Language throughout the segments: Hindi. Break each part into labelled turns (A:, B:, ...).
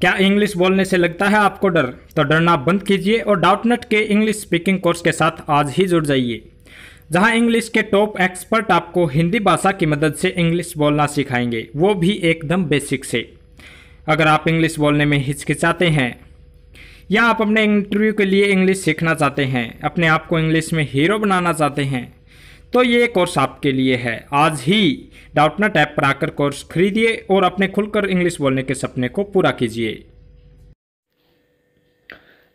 A: क्या इंग्लिश बोलने से लगता है आपको डर तो डरना बंद कीजिए और डाउटनेट के इंग्लिश स्पीकिंग कोर्स के साथ आज ही जुड़ जाइए जहां इंग्लिश के टॉप एक्सपर्ट आपको हिंदी भाषा की मदद से इंग्लिश बोलना सिखाएंगे वो भी एकदम बेसिक से अगर आप इंग्लिश बोलने में हिचकिचाते हैं या आप अपने इंटरव्यू के लिए इंग्लिश सीखना चाहते हैं अपने आप को इंग्लिश में हीरो बनाना चाहते हैं तो ये कोर्स आपके लिए है आज ही डाउटनट ऐप पर आकर कोर्स खरीदिए और अपने खुलकर इंग्लिश बोलने के सपने को पूरा कीजिए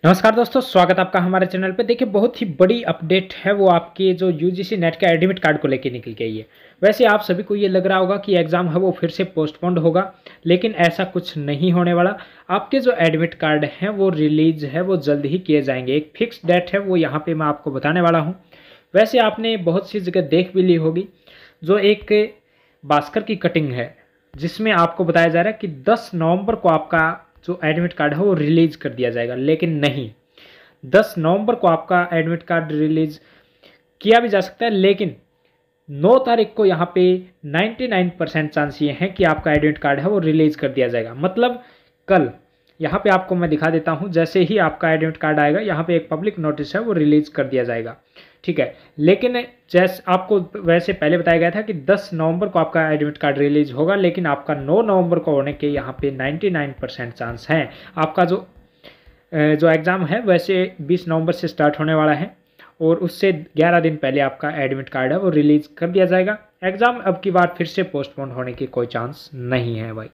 A: नमस्कार दोस्तों स्वागत आपका हमारे चैनल पे देखिए बहुत ही बड़ी अपडेट है वो आपके जो यूजीसी नेट का एडमिट कार्ड को लेके निकल गई है वैसे आप सभी को ये लग रहा होगा कि एग्ज़ाम है वो फिर से पोस्टपोन्ड होगा लेकिन ऐसा कुछ नहीं होने वाला आपके जो एडमिट कार्ड हैं वो रिलीज है वो जल्द ही किए जाएंगे एक फिक्स डेट है वो यहाँ पर मैं आपको बताने वाला हूँ वैसे आपने बहुत सी जगह देख भी ली होगी जो एक भास्कर की कटिंग है जिसमें आपको बताया जा रहा है कि 10 नवंबर को आपका जो एडमिट कार्ड है वो रिलीज कर दिया जाएगा लेकिन नहीं 10 नवंबर को आपका एडमिट कार्ड रिलीज किया भी जा सकता है लेकिन 9 तारीख को यहाँ पे 99 परसेंट चांस ये है कि आपका एडमिट कार्ड है वो रिलीज कर दिया जाएगा मतलब कल यहाँ पे आपको मैं दिखा देता हूँ जैसे ही आपका एडमिट कार्ड आएगा यहाँ पे एक पब्लिक नोटिस है वो रिलीज कर दिया जाएगा ठीक है लेकिन जैस आपको वैसे पहले बताया गया था कि 10 नवंबर को आपका एडमिट कार्ड रिलीज होगा लेकिन आपका 9 नवंबर को होने के यहाँ पे 99 परसेंट चांस हैं आपका जो जो एग्ज़ाम है वैसे 20 नवंबर से स्टार्ट होने वाला है और उससे 11 दिन पहले आपका एडमिट कार्ड है वो रिलीज़ कर दिया जाएगा एग्ज़ाम अब की बार फिर से पोस्टपोन होने की कोई चांस नहीं है भाई